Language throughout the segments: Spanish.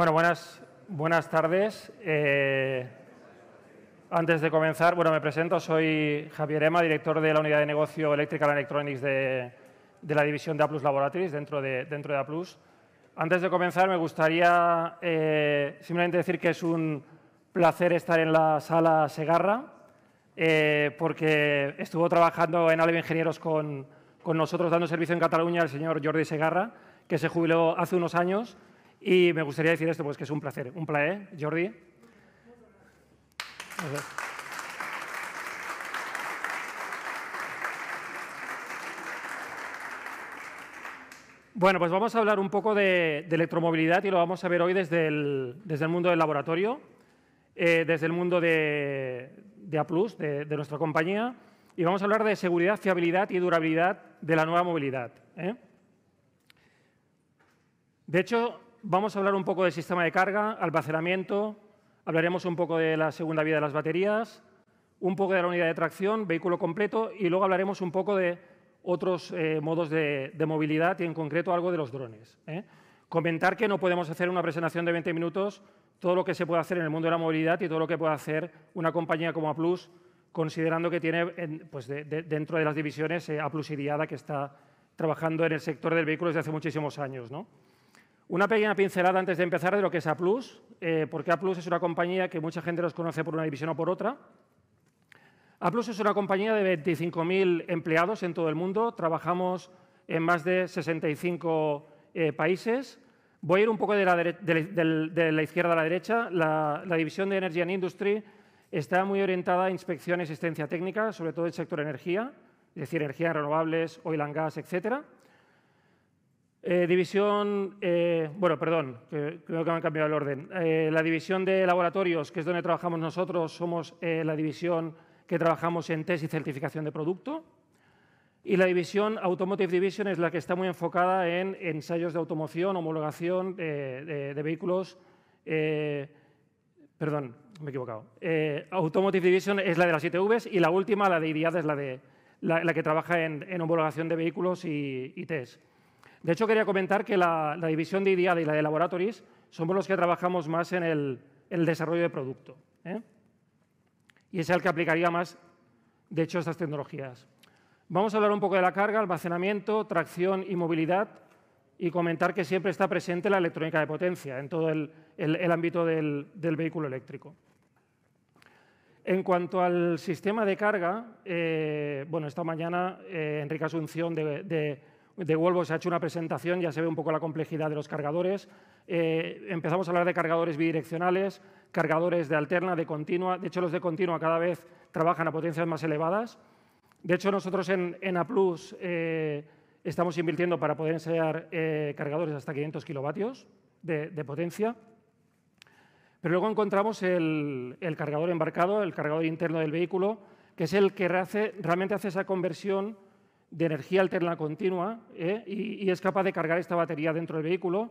Bueno, buenas, buenas tardes. Eh, antes de comenzar, bueno, me presento, soy Javier Ema, director de la unidad de negocio Electrical Electronics de, la división de Aplus Laboratories dentro de, dentro de Aplus. Antes de comenzar, me gustaría eh, simplemente decir que es un placer estar en la sala Segarra, eh, porque estuvo trabajando en Aleve Ingenieros con, con nosotros, dando servicio en Cataluña, el señor Jordi Segarra, que se jubiló hace unos años y me gustaría decir esto, pues que es un placer. Un placer, ¿eh? Jordi. Bueno, pues vamos a hablar un poco de, electromovilidad y lo vamos a ver hoy desde el, desde el mundo del laboratorio, eh, desde el mundo de, de A, de, nuestra compañía, y vamos a hablar de seguridad, fiabilidad y durabilidad de la nueva movilidad. ¿eh? De hecho, vamos a hablar un poco del sistema de carga, almacenamiento, hablaremos un poco de la segunda vida de las baterías, un poco de la unidad de tracción, vehículo completo, y luego hablaremos un poco de otros eh, modos de, movilidad y en concreto algo de los drones. ¿eh? Comentar que no podemos hacer una presentación de 20 minutos todo lo que se puede hacer en el mundo de la movilidad y todo lo que puede hacer una compañía como Aplus, considerando que tiene pues, dentro de las divisiones eh, Aplus y que está trabajando en el sector del vehículo desde hace muchísimos años. ¿no? Una pequeña pincelada antes de empezar de lo que es Aplus, eh, porque Aplus es una compañía que mucha gente los conoce por una división o por otra. Aplus es una compañía de 25.000 empleados en todo el mundo. Trabajamos en más de 65 eh, países. Voy a ir un poco de la, izquierda a la derecha. La, división de Energy and Industry está muy orientada a inspección y asistencia técnica, sobre todo el sector energía, es decir, energías renovables, oil and gas, etcétera. Eh, división, eh, bueno, perdón, creo que me han cambiado el orden. Eh, la división de laboratorios, que es donde trabajamos nosotros, somos la división que trabajamos en test y certificación de producto. Y la división Automotive Division es la que está muy enfocada en ensayos de automoción, homologación de, vehículos. perdón, me he equivocado. Automotive Division es la de las ITVs y la última, la de IDIAD, es la, de, la, que trabaja en, homologación de vehículos y, y test. De hecho, quería comentar que la, división de Ideal y la de Laboratories somos los que trabajamos más en el, desarrollo de producto. ¿eh? Y es el que aplicaría más, de hecho, estas tecnologías. Vamos a hablar un poco de la carga, almacenamiento, tracción y movilidad y comentar que siempre está presente la electrónica de potencia en todo el, ámbito del, vehículo eléctrico. En cuanto al sistema de carga, eh, bueno, esta mañana eh, Enrique Asunción de de Volvo se ha hecho una presentación, ya se ve un poco la complejidad de los cargadores. Eh, empezamos a hablar de cargadores bidireccionales, cargadores de alterna, de continua. De hecho, los de continua cada vez trabajan a potencias más elevadas. De hecho, nosotros en, en A eh, estamos invirtiendo para poder ensayar eh, cargadores hasta 500 kilovatios de, potencia. Pero luego encontramos el, cargador embarcado, el cargador interno del vehículo, que es el que realmente hace esa conversión de energía alterna continua ¿eh? y, es capaz de cargar esta batería dentro del vehículo.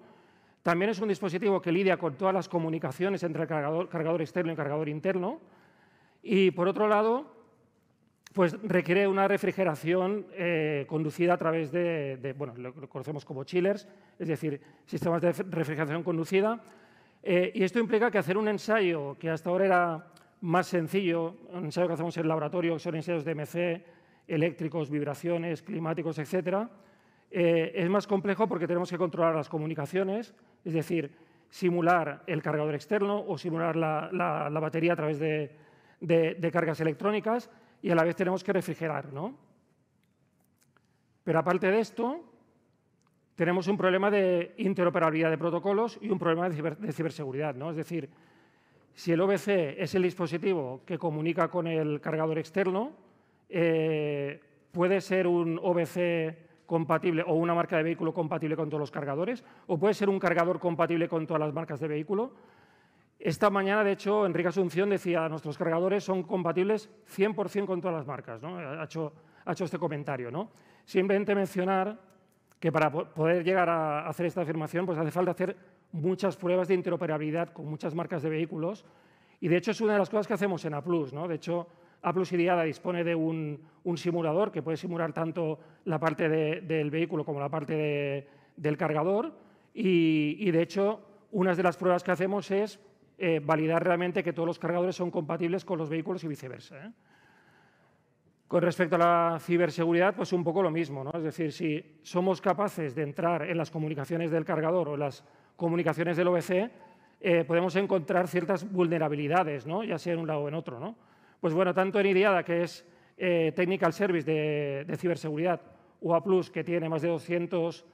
También es un dispositivo que lidia con todas las comunicaciones entre el cargador, externo y el cargador interno. Y por otro lado, pues requiere una refrigeración eh, conducida a través de, bueno, lo conocemos como chillers, es decir, sistemas de refrigeración conducida. Eh, y esto implica que hacer un ensayo que hasta ahora era más sencillo, un ensayo que hacemos en el laboratorio, que son ensayos de MC, eléctricos, vibraciones, climáticos, etc., eh, es más complejo porque tenemos que controlar las comunicaciones, es decir, simular el cargador externo o simular la, batería a través de, cargas electrónicas y a la vez tenemos que refrigerar. Pero aparte de esto, tenemos un problema de interoperabilidad de protocolos y un problema de, de ciberseguridad. ¿no? Es decir, si el OBC es el dispositivo que comunica con el cargador externo, eh, puede ser un OBC compatible o una marca de vehículo compatible con todos los cargadores, o puede ser un cargador compatible con todas las marcas de vehículo. Esta mañana, de hecho, Enrique Asunción decía, nuestros cargadores son compatibles 100% con todas las marcas. Ha, hecho, este comentario. Simplemente mencionar que para poder llegar a hacer esta afirmación, pues hace falta hacer muchas pruebas de interoperabilidad con muchas marcas de vehículos. Y de hecho es una de las cosas que hacemos en APLUS. De hecho, Aplus IDIADA dispone de un, simulador que puede simular tanto la parte del vehículo como la parte del cargador y, de hecho, una de las pruebas que hacemos es eh, validar realmente que todos los cargadores son compatibles con los vehículos y viceversa. ¿eh? Con respecto a la ciberseguridad, pues un poco lo mismo. ¿no? Es decir, si somos capaces de entrar en las comunicaciones del cargador o en las comunicaciones del OBC, eh, podemos encontrar ciertas vulnerabilidades, ¿no? ya sea en un lado o en otro. ¿no? Pues bueno, tanto en IDIADA, que es eh, Technical Service de, ciberseguridad, UA Plus, que tiene más de 200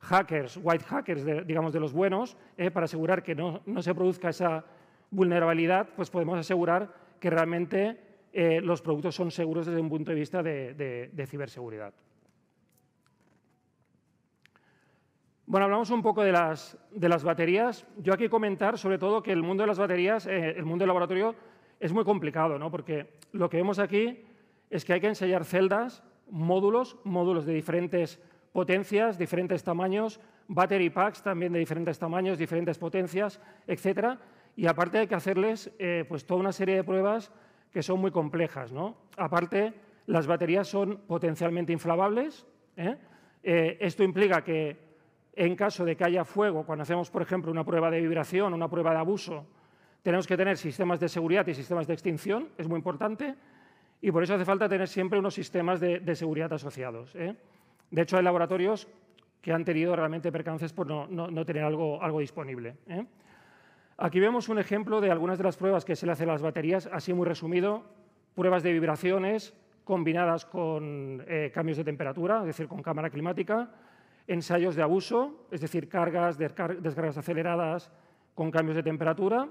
hackers, white hackers, digamos, de los buenos, eh, para asegurar que no, se produzca esa vulnerabilidad, pues podemos asegurar que realmente eh, los productos son seguros desde un punto de vista de, ciberseguridad. Bueno, hablamos un poco de las, baterías. Yo aquí comentar sobre todo que el mundo de las baterías, el mundo del laboratorio, es muy complicado, ¿no? porque lo que vemos aquí es que hay que ensayar celdas, módulos, módulos de diferentes potencias, diferentes tamaños, battery packs también de diferentes tamaños, diferentes potencias, etc. Y aparte hay que hacerles eh, pues toda una serie de pruebas que son muy complejas. ¿no? Aparte, las baterías son potencialmente inflamables. ¿eh? Eh, esto implica que en caso de que haya fuego, cuando hacemos, por ejemplo, una prueba de vibración, una prueba de abuso, tenemos que tener sistemas de seguridad y sistemas de extinción, es muy importante, y por eso hace falta tener siempre unos sistemas de, seguridad asociados. ¿eh? De hecho, hay laboratorios que han tenido realmente percances por no, tener algo, disponible. ¿eh? Aquí vemos un ejemplo de algunas de las pruebas que se le hacen a las baterías, así muy resumido, pruebas de vibraciones combinadas con eh, cambios de temperatura, es decir, con cámara climática, ensayos de abuso, es decir, cargas, descargas aceleradas con cambios de temperatura,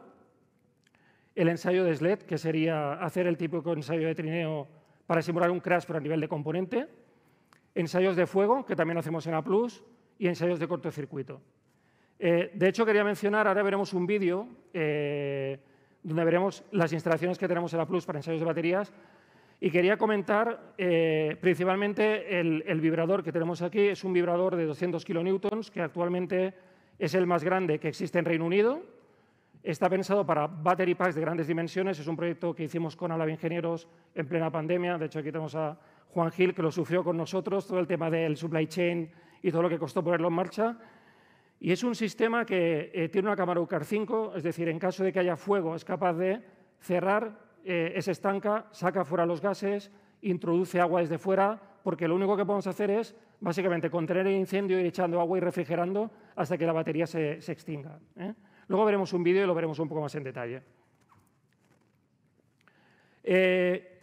el ensayo de SLED, que sería hacer el típico ensayo de trineo para simular un crash pero a nivel de componente, ensayos de fuego, que también hacemos en A+, y ensayos de cortocircuito. Eh, de hecho, quería mencionar, ahora veremos un vídeo eh, donde veremos las instalaciones que tenemos en A+, para ensayos de baterías, y quería comentar eh, principalmente el, vibrador que tenemos aquí. Es un vibrador de 200 kN, que actualmente es el más grande que existe en Reino Unido, Está pensado para battery packs de grandes dimensiones. Es un proyecto que hicimos con Hablaba Ingenieros en plena pandemia. De hecho, aquí tenemos a Juan Gil, que lo sufrió con nosotros, todo el tema del supply chain y todo lo que costó ponerlo en marcha. Y es un sistema que eh, tiene una cámara UCAR 5, es decir, en caso de que haya fuego, es capaz de cerrar, eh, ese estanca, saca fuera los gases, introduce agua desde fuera, porque lo único que podemos hacer es básicamente contener el incendio y echando agua y refrigerando hasta que la batería se, extinga. ¿eh? Luego veremos un vídeo y lo veremos un poco más en detalle. Eh,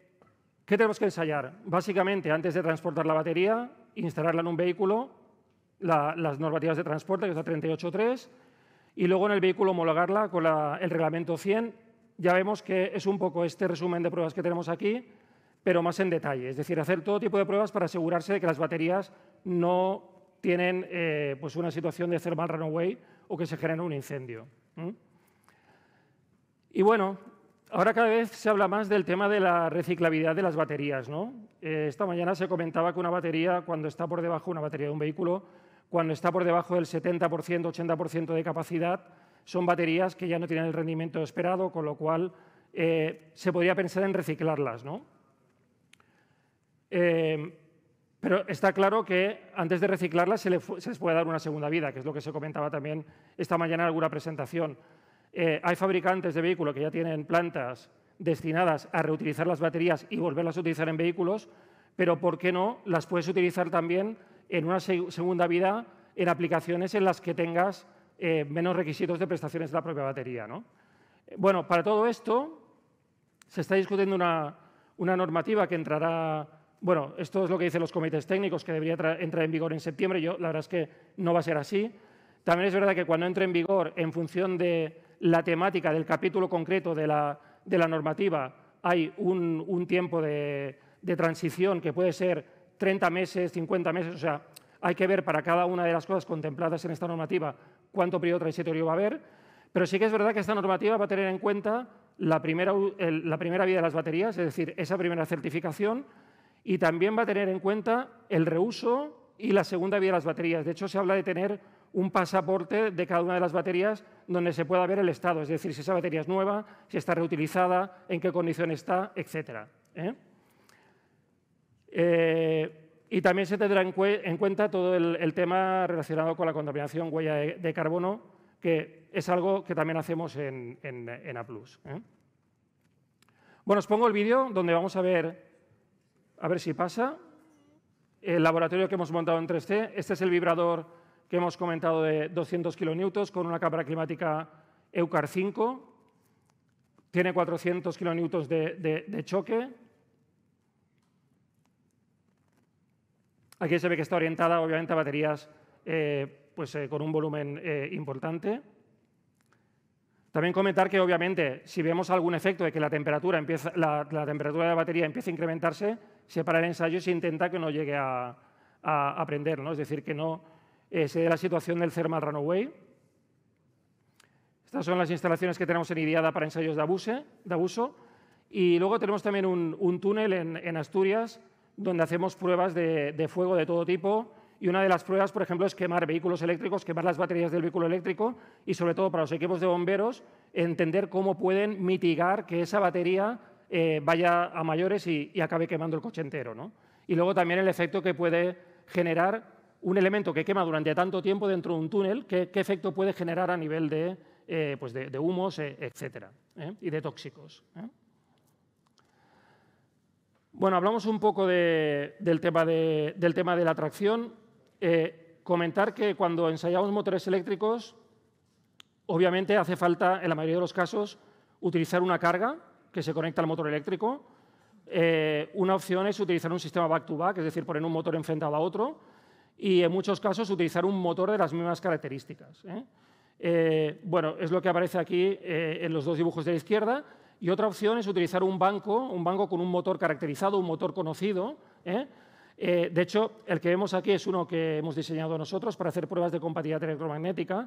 ¿Qué tenemos que ensayar? Básicamente, antes de transportar la batería, instalarla en un vehículo, las normativas de transporte, que es la 38.3, y luego en el vehículo homologarla con el reglamento 100. Ya vemos que es un poco este resumen de pruebas que tenemos aquí, pero más en detalle. Es decir, hacer todo tipo de pruebas para asegurarse de que las baterías no tienen eh, pues una situación de thermal runaway o que se genera un incendio. Y bueno, ahora cada vez se habla más del tema de la reciclabilidad de las baterías. ¿no? Eh, esta mañana se comentaba que una batería, cuando está por debajo, una batería de un vehículo, cuando está por debajo del 70%, 80% de capacidad, son baterías que ya no tienen el rendimiento esperado, con lo cual eh, se podría pensar en reciclarlas. ¿no? Eh, pero está claro que antes de reciclarlas se, les puede dar una segunda vida, que es lo que se comentaba también esta mañana en alguna presentación. Eh, hay fabricantes de vehículos que ya tienen plantas destinadas a reutilizar las baterías y volverlas a utilizar en vehículos, pero ¿por qué no las puedes utilizar también en una segunda vida en aplicaciones en las que tengas eh, menos requisitos de prestaciones de la propia batería? Bueno, para todo esto se está discutiendo una normativa que entrará bueno, esto es lo que dicen los comités técnicos, que debería entrar en vigor en septiembre. Yo, la verdad es que no va a ser así. También es verdad que cuando entre en vigor, en función de la temática del capítulo concreto de la, normativa, hay un, tiempo de, transición que puede ser 30 meses, 50 meses. O sea, hay que ver para cada una de las cosas contempladas en esta normativa cuánto periodo transitorio va a haber. Pero sí que es verdad que esta normativa va a tener en cuenta la primera, la primera vida de las baterías, es decir, esa primera certificación y también va a tener en cuenta el reuso y la segunda vía de las baterías. De hecho, se habla de tener un pasaporte de cada una de las baterías donde se pueda ver el estado, es decir, si esa batería es nueva, si está reutilizada, en qué condición está, etc. ¿eh? Eh, y también se tendrá en, cuenta todo el, tema relacionado con la contaminación huella de, carbono, que es algo que también hacemos en, A. ¿eh? Bueno, os pongo el vídeo donde vamos a ver a ver si pasa. El laboratorio que hemos montado en 3C, este es el vibrador que hemos comentado de 200 kilonewtons con una cámara climática Eucar 5. Tiene 400 kilonewtons de, choque. Aquí se ve que está orientada, obviamente, a baterías eh, pues, eh, con un volumen eh, importante. También comentar que, obviamente, si vemos algún efecto de que la temperatura, de la batería empieza a incrementarse, se para el ensayo y se intenta que no llegue a, prender, ¿no? es decir, que no eh, se dé la situación del thermal runaway. Estas son las instalaciones que tenemos en ideada para ensayos de, abuse, de abuso. Y luego tenemos también un, túnel en, Asturias donde hacemos pruebas de fuego de todo tipo, y una de las pruebas, por ejemplo, es quemar vehículos eléctricos, quemar las baterías del vehículo eléctrico y, sobre todo, para los equipos de bomberos, entender cómo pueden mitigar que esa batería eh, vaya a mayores y, acabe quemando el coche entero. Y luego también el efecto que puede generar un elemento que quema durante tanto tiempo dentro de un túnel, qué, efecto puede generar a nivel de, eh, pues humos, eh, etcétera, y de tóxicos. Bueno, hablamos un poco del, tema de, del, tema de, la tracción. Eh, comentar que cuando ensayamos motores eléctricos, obviamente hace falta, en la mayoría de los casos, utilizar una carga que se conecta al motor eléctrico. Eh, una opción es utilizar un sistema back-to-back, es decir, poner un motor enfrentado a otro, y en muchos casos utilizar un motor de las mismas características. ¿eh? bueno, es lo que aparece aquí en los dos dibujos de la izquierda. Y otra opción es utilizar un banco, un banco con un motor caracterizado, un motor conocido, eh, de hecho, el que vemos aquí es uno que hemos diseñado nosotros para hacer pruebas de compatibilidad electromagnética,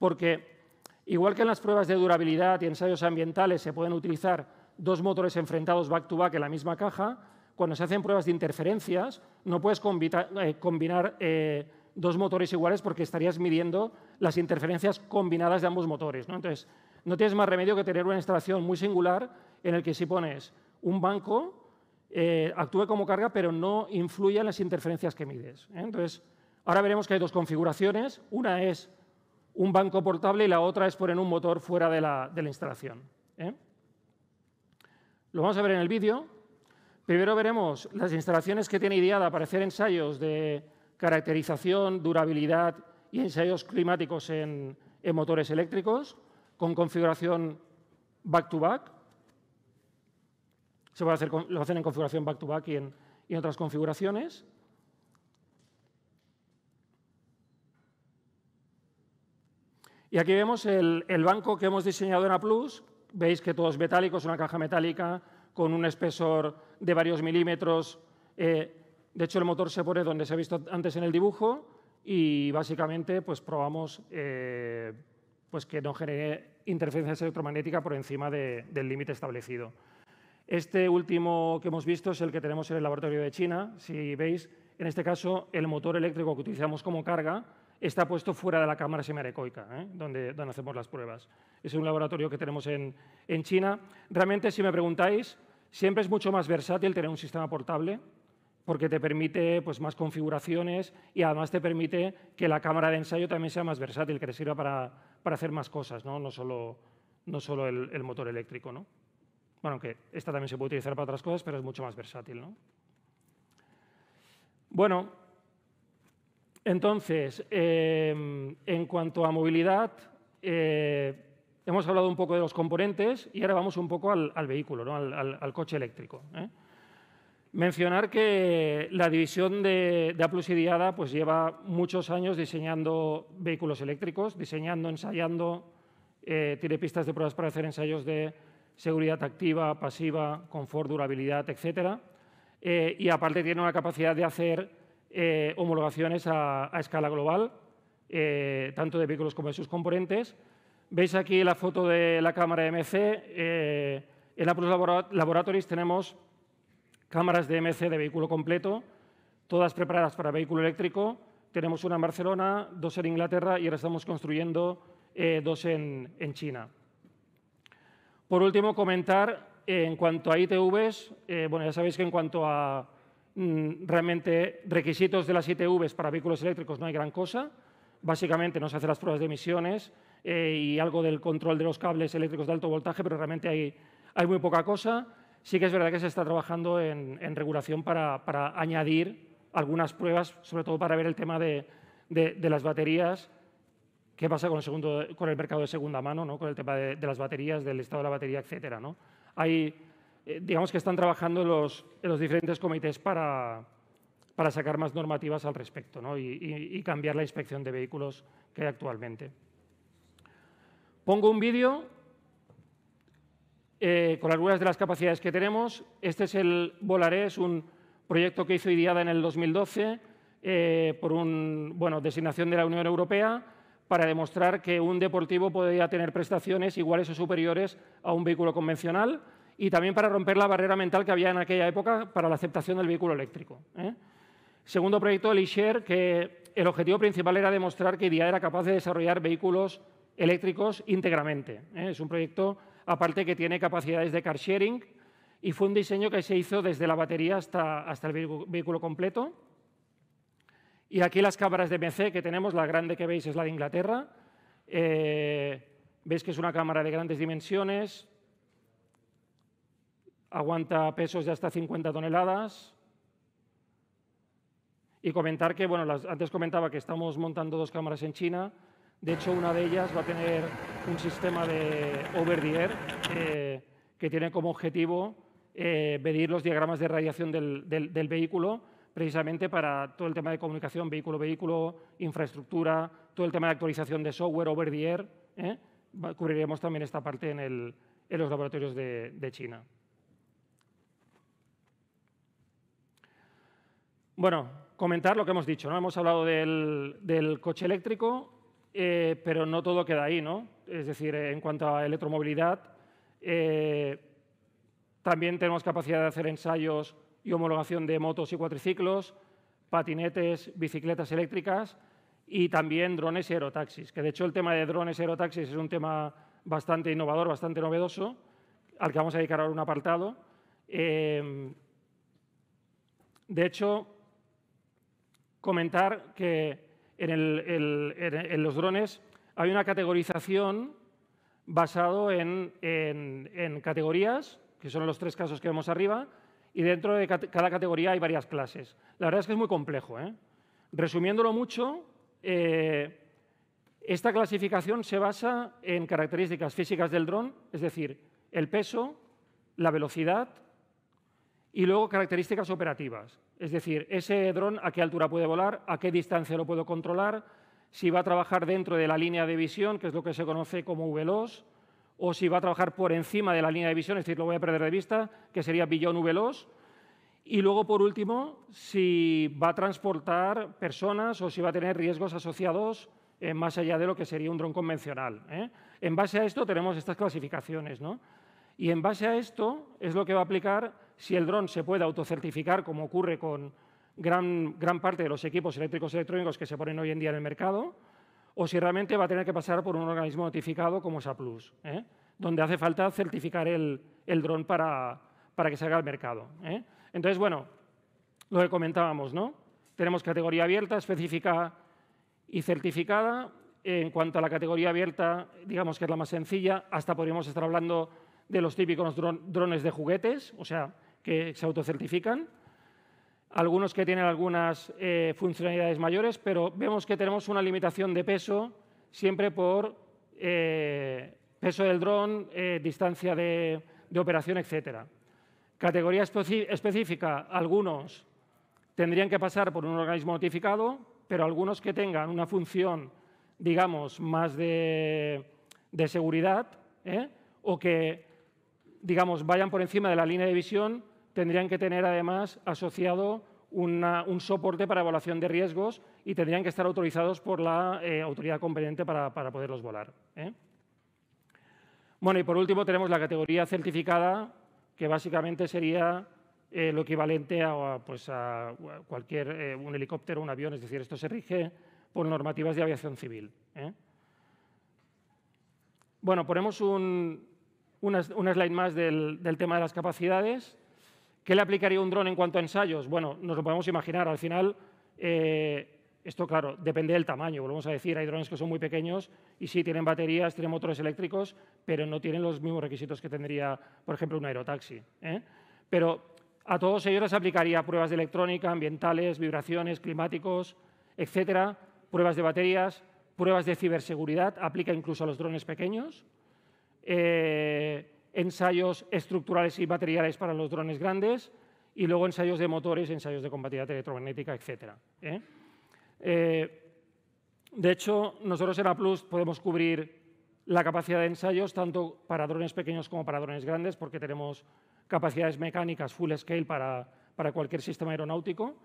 porque igual que en las pruebas de durabilidad y ensayos ambientales se pueden utilizar dos motores enfrentados back-to-back en la misma caja, cuando se hacen pruebas de interferencias no puedes eh, combinar eh, dos motores iguales porque estarías midiendo las interferencias combinadas de ambos motores. Entonces, no tienes más remedio que tener una instalación muy singular en el que si pones un banco eh, actúe como carga, pero no influye en las interferencias que mides. ¿eh? Entonces, ahora veremos que hay dos configuraciones. Una es un banco portable y la otra es poner un motor fuera de la, instalación. ¿eh? Lo vamos a ver en el vídeo. Primero veremos las instalaciones que tiene ideada para hacer ensayos de caracterización, durabilidad y ensayos climáticos en, motores eléctricos con configuración back-to-back. back to back se hacer, lo hacen en configuración back-to-back y, en, otras configuraciones. Y aquí vemos el, banco que hemos diseñado en A+. Veis que todo es metálico, es una caja metálica con un espesor de varios milímetros. Eh, de hecho, el motor se pone donde se ha visto antes en el dibujo y básicamente pues, probamos eh, pues, que no genere interferencias electromagnéticas por encima del límite establecido. Este último que hemos visto es el que tenemos en el laboratorio de China. Si veis, en este caso, el motor eléctrico que utilizamos como carga está puesto fuera de la cámara semiarecoica, ¿eh? donde, donde, hacemos las pruebas. Es un laboratorio que tenemos en, en China. Realmente, si me preguntáis, siempre es mucho más versátil tener un sistema portable porque te permite pues, más configuraciones y además te permite que la cámara de ensayo también sea más versátil, que te sirva para, para hacer más cosas, no, no solo, no solo el, el motor eléctrico. ¿no? Bueno, que esta también se puede utilizar para otras cosas, pero es mucho más versátil. ¿no? Bueno, entonces, eh, en cuanto a movilidad, eh, hemos hablado un poco de los componentes y ahora vamos un poco al, vehículo, ¿no? al, coche eléctrico. ¿eh? Mencionar que la división de, de Aplus y Diada pues, lleva muchos años diseñando vehículos eléctricos, diseñando, ensayando, tiene pistas de pruebas para hacer ensayos de seguridad activa, pasiva, confort, durabilidad, etc. Eh, y aparte tiene una capacidad de hacer eh, homologaciones a, escala global, eh, tanto de vehículos como de sus componentes. Veis aquí la foto de la cámara MC. en Apple Laboratories tenemos cámaras de MC de vehículo completo, todas preparadas para vehículo eléctrico. Tenemos una en Barcelona, dos en Inglaterra y ahora estamos construyendo dos en China. Por último, comentar eh, en cuanto a ITVs, eh, bueno, ya sabéis que en cuanto a mm, realmente requisitos de las ITVs para vehículos eléctricos no hay gran cosa. Básicamente no se hacen las pruebas de emisiones eh, y algo del control de los cables eléctricos de alto voltaje, pero realmente hay, hay muy poca cosa. Sí que es verdad que se está trabajando en, regulación para, añadir algunas pruebas, sobre todo para ver el tema de las baterías ¿Qué pasa con el, segundo, con el mercado de segunda mano, con el tema de, las baterías, del estado de la batería, etcétera? Eh, digamos que están trabajando los, los diferentes comités para, sacar más normativas al respecto y, cambiar la inspección de vehículos que hay actualmente. Pongo un vídeo eh, con algunas de las capacidades que tenemos. Este es el Volaré, es un proyecto que hizo IDIADA en el 2012 eh, por un, bueno, designación de la Unión Europea para demostrar que un deportivo podía tener prestaciones iguales o superiores a un vehículo convencional y también para romper la barrera mental que había en aquella época para la aceptación del vehículo eléctrico. ¿eh? Segundo proyecto, el eShare, que el objetivo principal era demostrar que IDIA era capaz de desarrollar vehículos eléctricos íntegramente. ¿eh? Es un proyecto, aparte, que tiene capacidades de car sharing y fue un diseño que se hizo desde la batería hasta, hasta el vehículo completo. Y aquí las cámaras de MC que tenemos, la grande que veis es la de Inglaterra. Eh, veis que es una cámara de grandes dimensiones, aguanta pesos de hasta 50 toneladas. Y comentar que, bueno, antes comentaba que estamos montando dos cámaras en China. De hecho, una de ellas va a tener un sistema de over the air eh, que tiene como objetivo eh, medir los diagramas de radiación del vehículo precisamente para todo el tema de comunicación vehículo-vehículo, infraestructura, todo el tema de actualización de software over the air. ¿eh? Cubriremos también esta parte en, los laboratorios de, China. Bueno, comentar lo que hemos dicho. ¿no? Hemos hablado del, coche eléctrico, eh, pero no todo queda ahí. ¿no? Es decir, en cuanto a electromovilidad, eh, también tenemos capacidad de hacer ensayos y homologación de motos y cuatriciclos, patinetes, bicicletas eléctricas y también drones y aerotaxis, que de hecho el tema de drones y aerotaxis es un tema bastante innovador, bastante novedoso, al que vamos a dedicar ahora un apartado. Em, de hecho, comentar que en, los drones hay una categorización basado en categorías, que son los tres casos que vemos arriba, y dentro de cada categoría hay varias clases. La verdad es que es muy complejo. ¿eh? Resumiéndolo mucho, eh, esta clasificación se basa en características físicas del dron, es decir, el peso, la velocidad y luego características operativas. Es decir, ese dron a qué altura puede volar, a qué distancia lo puedo controlar, si va a trabajar dentro de la línea de visión, que es lo que se conoce como VLOS, o si va a trabajar por encima de la línea de visión, es decir, lo voy a perder de vista, que sería billón v Y luego, por último, si va a transportar personas o si va a tener riesgos asociados eh, más allá de lo que sería un dron convencional. ¿eh? En base a esto tenemos estas clasificaciones. ¿no? Y en base a esto es lo que va a aplicar si el dron se puede autocertificar, como ocurre con gran, gran parte de los equipos eléctricos electrónicos que se ponen hoy en día en el mercado, o si realmente va a tener que pasar por un organismo notificado como SAPLUS, ¿eh? donde hace falta certificar el, dron para, para, que salga al mercado. ¿eh? Entonces, bueno, lo que comentábamos, ¿no? Tenemos categoría abierta, específica y certificada. En cuanto a la categoría abierta, digamos que es la más sencilla, hasta podríamos estar hablando de los típicos drones de juguetes, o sea, que se autocertifican algunos que tienen algunas eh, funcionalidades mayores, pero vemos que tenemos una limitación de peso siempre por eh, peso del dron, eh, distancia de, operación, etc. Categoría específica, algunos tendrían que pasar por un organismo notificado, pero algunos que tengan una función, digamos, más de seguridad o que, digamos, vayan por encima de la línea de visión, tendrían que tener además asociado un soporte para evaluación de riesgos y tendrían que estar autorizados por la eh, autoridad competente para, poderlos volar. ¿eh? Bueno, y por último tenemos la categoría certificada, que básicamente sería eh, lo equivalente a, a pues, cualquier un helicóptero, un avión, es decir, esto se rige por normativas de aviación civil. Bueno, ponemos un, una, slide más del, del tema de las capacidades. ¿Qué le aplicaría un dron en cuanto a ensayos? Bueno, nos lo podemos imaginar. Al final, eh, esto, claro, depende del tamaño. Volvemos a decir, hay drones que son muy pequeños y sí tienen baterías, tienen motores eléctricos, pero no tienen los mismos requisitos que tendría, por ejemplo, un aerotaxi. ¿eh? Pero a todos ellos les aplicaría pruebas de electrónica, ambientales, vibraciones, climáticos, etcétera, pruebas de baterías, pruebas de ciberseguridad, aplica incluso a los drones pequeños. Eh, ensayos estructurales y materiales para los drones grandes y luego ensayos de motores, ensayos de compatibilidad electromagnética, etc. ¿eh? Eh, de hecho, nosotros en Aplus podemos cubrir la capacidad de ensayos tanto para drones pequeños como para drones grandes porque tenemos capacidades mecánicas full scale para, cualquier sistema aeronáutico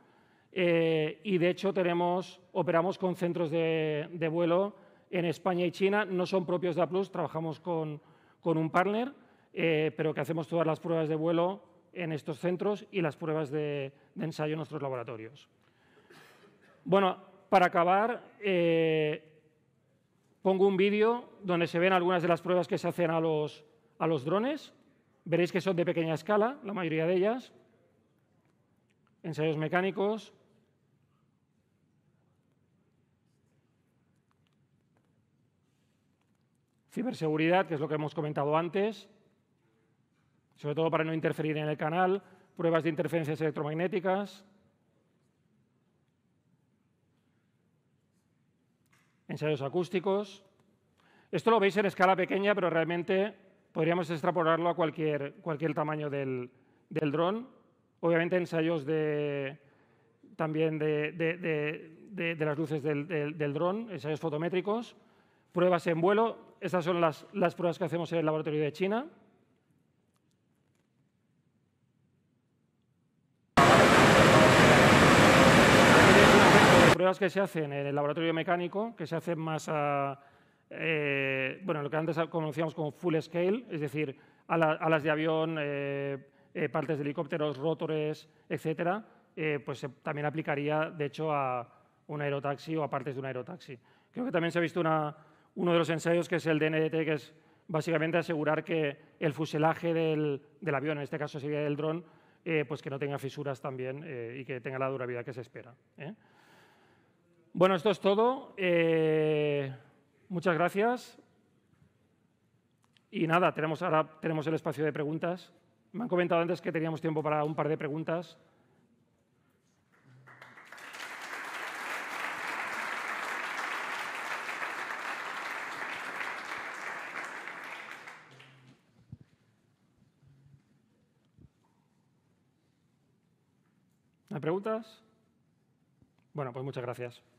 eh, y de hecho tenemos, operamos con centros de, vuelo en España y China, no son propios de Aplus, trabajamos con, con un partner eh, pero que hacemos todas las pruebas de vuelo en estos centros y las pruebas de, ensayo en nuestros laboratorios. Bueno, para acabar, eh, pongo un vídeo donde se ven algunas de las pruebas que se hacen a los drones. Veréis que son de pequeña escala, la mayoría de ellas. Ensayos mecánicos, ciberseguridad, que es lo que hemos comentado antes, sobre todo para no interferir en el canal, pruebas de interferencias electromagnéticas. Ensayos acústicos. Esto lo veis en escala pequeña, pero realmente podríamos extrapolarlo a cualquier, tamaño del, del dron. Obviamente ensayos también de, las luces del, del, dron, ensayos fotométricos, pruebas en vuelo. Estas son las, las pruebas que hacemos en el laboratorio de China. pruebas que se hacen en el laboratorio mecánico, que se hacen más a, eh, bueno, lo que antes conocíamos como full scale, es decir, alas, de avión, eh, eh, partes de helicópteros, rotores, etcétera, pues también aplicaría, de hecho, a un aerotaxi o a partes de un aerotaxi. Creo que también se ha visto una, uno de los ensayos que es el DNDT, que es básicamente asegurar que el fuselaje del, del avión, en este caso sería del dron, pues que no tenga fisuras también y que tenga la durabilidad que se espera. Bueno, esto es todo. Eh, muchas gracias. Y nada, tenemos, ahora tenemos el espacio de preguntas. Me han comentado antes que teníamos tiempo para un par de preguntas. ¿Hay preguntas? Bueno, pues muchas gracias.